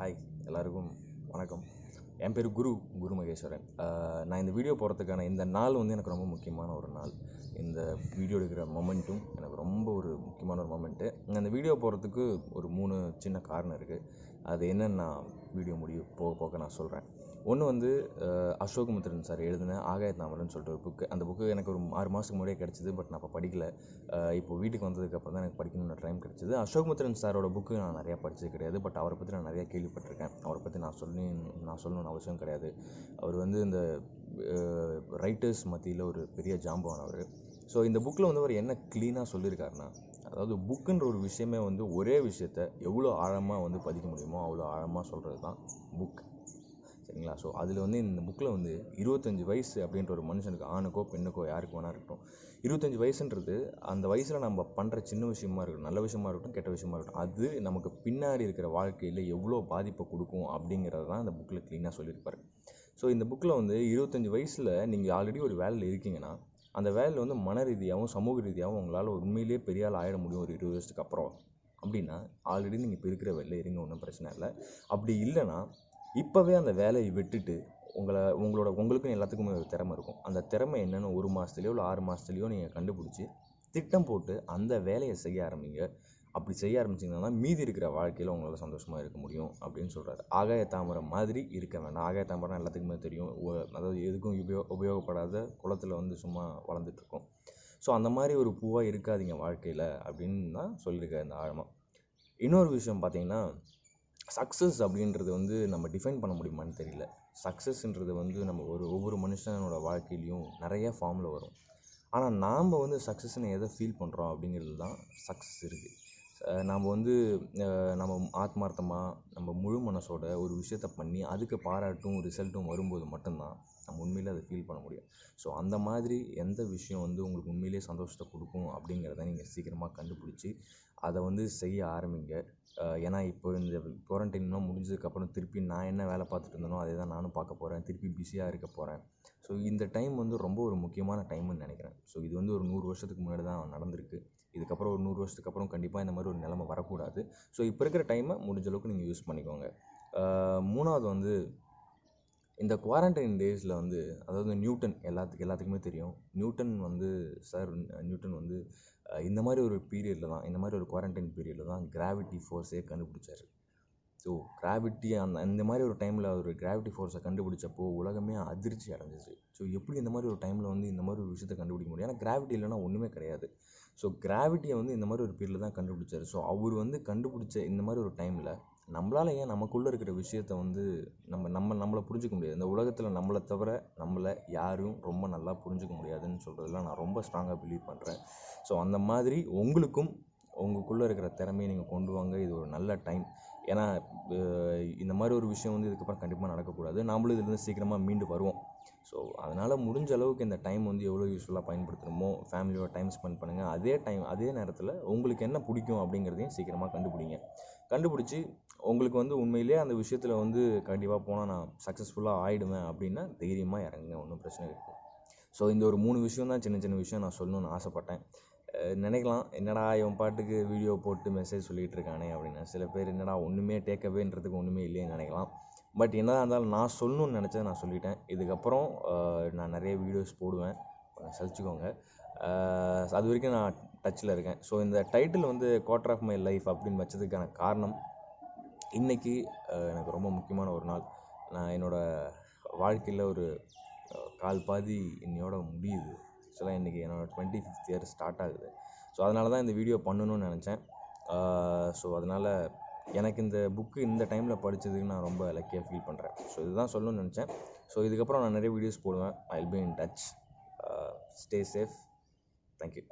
hi எல்லாருக்கும் வணக்கம் என் பேர் குரு குரு மகேஸ்வரன் நான் இந்த வீடியோ போகிறதுக்கான இந்த நாள் வந்து எனக்கு ரொம்ப முக்கியமான ஒரு நாள் இந்த வீடியோ எடுக்கிற மொமெண்ட்டும் எனக்கு ரொம்ப ஒரு முக்கியமான ஒரு மொமெண்ட்டு அந்த வீடியோ போகிறதுக்கு ஒரு மூணு சின்ன காரணம் இருக்குது அது என்னென்னா நான் வீடியோ முடிவு போக போக நான் சொல்கிறேன் ஒன்று வந்து அசோகமித்திரன் சார் எழுதின ஆகாயத் நாவல்னு சொல்லிட்டு ஒரு புக்கு அந்த புக்கு எனக்கு ஒரு ஆறு மாதத்துக்கு முன்னாடியே கிடச்சிது பட் நான் அப்போ படிக்கலை இப்போ வீட்டுக்கு வந்ததுக்கப்புறம் தான் எனக்கு படிக்கணும்னு டைம் கிடச்சிது அசோகமித்திரன் சாரோட புக்கு நான் நிறையா படித்தது கிடையாது பட் அவரை பற்றி நான் நிறையா கேள்விப்பட்டிருக்கேன் அவரை பற்றி நான் சொல்லி நான் சொல்லணும்னு அவசியம் கிடையாது அவர் வந்து இந்த ரைட்டர்ஸ் மத்தியில் ஒரு பெரிய ஜாம்பவான் அவர் ஸோ இந்த புக்கில் வந்து அவர் என்ன க்ளீனாக சொல்லியிருக்காருன்னா அதாவது புக்குன்ற ஒரு விஷயமே வந்து ஒரே விஷயத்த எவ்வளோ ஆழமாக வந்து பதிக்க முடியுமோ அவ்வளோ ஆழமாக சொல்கிறது தான் புக் சரிங்களா ஸோ அதில் வந்து இந்த புக்கில் வந்து இருபத்தஞ்சி வயசு அப்படின்ற ஒரு மனுஷனுக்கு ஆணுக்கோ பெண்ணுக்கோ யாருக்கு வேணா இருக்கட்டும் இருபத்தஞ்சி வயசுன்றது அந்த வயசில் நம்ம பண்ணுற சின்ன விஷயமா இருக்கட்டும் நல்ல விஷயமா இருக்கட்டும் கெட்ட விஷயமா இருக்கட்டும் அது நமக்கு பின்னாடி இருக்கிற வாழ்க்கையில் எவ்வளோ பாதிப்பை கொடுக்கும் அப்படிங்கிறது தான் அந்த புக்கில் க்ளீனாக சொல்லியிருப்பார் ஸோ இந்த புக்கில் வந்து இருபத்தஞ்சி வயசில் நீங்கள் ஆல்ரெடி ஒரு வேலையில் இருக்கீங்கன்னா அந்த வேலையில் வந்து மன ரீதியாகவும் சமூக ரீதியாகவும் உங்களால் உண்மையிலேயே பெரிய ஆள் ஆகிட முடியும் ஒரு இருபது வருஷத்துக்கு அப்புறம் அப்படின்னா ஆல்ரெடி நீங்கள் இப்போ இருக்கிற வேலையில் இருங்க ஒன்றும் பிரச்சனை இல்லை அப்படி இல்லைன்னா இப்போவே அந்த வேலையை விட்டுட்டு உங்களை உங்களோட உங்களுக்கும் எல்லாத்துக்குமே ஒரு திறமை இருக்கும் அந்த திறமை என்னென்னு ஒரு மாதத்துலையோ இல்லை ஆறு மாதத்துலையோ நீங்கள் கண்டுபிடிச்சி திட்டம் போட்டு அந்த வேலையை செய்ய ஆரம்பிங்க அப்படி செய்ய ஆரம்பிச்சிங்கன்னா தான் மீதி இருக்கிற வாழ்க்கையில் உங்களால் சந்தோஷமாக இருக்க முடியும் அப்படின்னு சொல்கிறாரு ஆகாய தாமரம் மாதிரி இருக்க வேணாம் ஆகாய தாமரம் எல்லாத்துக்குமே தெரியும் அதாவது எதுக்கும் உபயோ உபயோகப்படாத குளத்தில் வந்து சும்மா வளர்ந்துட்டுருக்கோம் ஸோ அந்த மாதிரி ஒரு பூவாக இருக்காதிங்க வாழ்க்கையில் அப்படின்னு தான் சொல்லியிருக்காரு இந்த ஆழமாக இன்னொரு விஷயம் பார்த்திங்கன்னா சக்ஸஸ் அப்படின்றது வந்து நம்ம டிஃபைன் பண்ண முடியுமான்னு தெரியல சக்ஸஸ்ன்றது வந்து நம்ம ஒரு ஒவ்வொரு மனுஷனோட வாழ்க்கையிலையும் நிறைய ஃபார்மில் வரும் ஆனால் நாம் வந்து சக்ஸஸ்ன்னு எதை ஃபீல் பண்ணுறோம் அப்படிங்கிறது தான் சக்ஸஸ் இருக்குது நாம் வந்து நம்ம ஆத்மார்த்தமாக நம்ம முழு மனசோட ஒரு விஷயத்த பண்ணி அதுக்கு பாராட்டும் ரிசல்ட்டும் வரும்போது மட்டும்தான் நம்ம உண்மையிலே அதை ஃபீல் பண்ண முடியும் ஸோ அந்த மாதிரி எந்த விஷயம் வந்து உங்களுக்கு உண்மையிலே சந்தோஷத்தை கொடுக்கும் அப்படிங்கிறத நீங்கள் சீக்கிரமாக கண்டுபிடிச்சி அதை வந்து செய்ய ஆரம்பிங்க ஏன்னா இப்போ இந்த குவாரண்டைன்லாம் முடிஞ்சதுக்கப்புறம் திருப்பி நான் என்ன வேலை பார்த்துட்டு இருந்தேனோ அதே தான் நானும் பார்க்க போகிறேன் திருப்பி பிஸியாக இருக்க போகிறேன் ஸோ இந்த டைம் வந்து ரொம்ப முக்கியமான டைம்னு நினைக்கிறேன் ஸோ இது வந்து ஒரு நூறு வருஷத்துக்கு முன்னாடி தான் நடந்திருக்கு இதுக்கப்புறம் ஒரு நூறு வருஷத்துக்கு அப்புறம் கண்டிப்பாக இந்த மாதிரி ஒரு நிலமை வரக்கூடாது ஸோ இப்போ இருக்கிற டைமை முடிஞ்ச அளவுக்கு நீங்கள் யூஸ் பண்ணிக்கோங்க மூணாவது வந்து இந்த குவாரண்டைன் டேஸில் வந்து அதாவது நியூட்டன் எல்லாத்துக்கு எல்லாத்துக்குமே தெரியும் நியூட்டன் வந்து சார் நியூட்டன் வந்து இந்த மாதிரி ஒரு பீரியடில் தான் இந்த மாதிரி ஒரு குவாரண்டைன் பீரியடில் தான் கிராவிட்டி ஃபோர்ஸே கண்டுபிடிச்சார் ஸோ கிராவிட்டி அந்த இந்த மாதிரி ஒரு டைமில் ஒரு கிராவிட்டி ஃபோர்ஸை கண்டுபிடிச்சப்போ உலகமே அதிர்ச்சி அடைஞ்சிச்சு ஸோ எப்படி இந்த மாதிரி ஒரு டைமில் வந்து இந்த மாதிரி ஒரு விஷயத்தை கண்டுபிடிக்க முடியும் ஏன்னா கிராவிட்டி இல்லைன்னா ஒன்றுமே கிடையாது ஸோ கிராவிட்டியை வந்து இந்த மாதிரி ஒரு பீரியடில் தான் கண்டுபிடிச்சார் ஸோ அவர் வந்து கண்டுபிடிச்ச இந்த மாதிரி ஒரு டைமில் நம்மளால் ஏன் நமக்குள்ளே இருக்கிற விஷயத்த வந்து நம்ம நம்ம நம்மளை புரிஞ்சிக்க முடியாது இந்த உலகத்தில் நம்மளை தவிர நம்மளை யாரும் ரொம்ப நல்லா புரிஞ்சிக்க முடியாதுன்னு சொல்கிறதுலாம் நான் ரொம்ப ஸ்ட்ராங்காக பிலீவ் பண்ணுறேன் ஸோ அந்த மாதிரி உங்களுக்கும் உங்களுக்குள்ளே இருக்கிற திறமைய நீங்கள் கொண்டு வாங்க இது ஒரு நல்ல டைம் ஏன்னா இந்த மாதிரி ஒரு விஷயம் வந்து இதுக்கப்புறம் கண்டிப்பாக நடக்கக்கூடாது நாமளும் இதுலேருந்து சீக்கிரமாக மீண்டு வருவோம் ஸோ அதனால் முடிஞ்ச அளவுக்கு இந்த டைம் வந்து எவ்வளோ யூஸ்ஃபுல்லாக பயன்படுத்தணுமோ ஃபேமிலியோட டைம் ஸ்பெண்ட் பண்ணுங்கள் அதே டைம் அதே நேரத்தில் உங்களுக்கு என்ன பிடிக்கும் அப்படிங்கிறதையும் சீக்கிரமாக கண்டுபிடிங்க கண்டுபிடிச்சி உங்களுக்கு வந்து உண்மையிலேயே அந்த விஷயத்தில் வந்து கண்டிப்பாக போனால் நான் சக்ஸஸ்ஃபுல்லாக ஆகிடுவேன் அப்படின்னா தைரியமாக இறங்குங்க ஒன்றும் பிரச்சனை இருக்குது ஸோ இந்த ஒரு மூணு விஷயம் தான் சின்ன சின்ன விஷயம் நான் சொல்லணும்னு ஆசைப்பட்டேன் நினைக்கலாம் என்னடா இவன் பாட்டுக்கு வீடியோ போட்டு மெசேஜ் சொல்லிகிட்ருக்கானே அப்படின்னு சில பேர் என்னடா ஒன்றுமே டேக்கவேன்றதுக்கு ஒன்றுமே இல்லைன்னு நினைக்கலாம் பட் என்னதான் இருந்தாலும் நான் சொல்லணும்னு நினச்சதை நான் சொல்லிட்டேன் இதுக்கப்புறம் நான் நிறைய வீடியோஸ் போடுவேன் சலிச்சுக்கோங்க அது வரைக்கும் நான் டச்சில் இருக்கேன் ஸோ இந்த டைட்டில் வந்து குவார்டர் ஆஃப் மை லைஃப் அப்படின்னு வச்சதுக்கான காரணம் இன்றைக்கி எனக்கு ரொம்ப முக்கியமான ஒரு நாள் நான் என்னோடய வாழ்க்கையில் ஒரு கால் பாதி என்னையோட முடியுது ஆக்சுவலாக இன்றைக்கி என்னோடய டுவெண்ட்டி ஃபிஃப்த் இயர் ஸ்டார்ட் ஆகுது ஸோ அதனால தான் இந்த வீடியோ பண்ணணும்னு நினச்சேன் ஸோ அதனால் எனக்கு இந்த புக்கு இந்த டைமில் படித்ததுக்கு நான் ரொம்ப லக்கியாக ஃபீல் பண்ணுறேன் ஸோ இதுதான் சொல்லணும்னு நினச்சேன் ஸோ இதுக்கப்புறம் நான் நிறைய வீடியோஸ் போடுவேன் I will be in touch stay safe thank you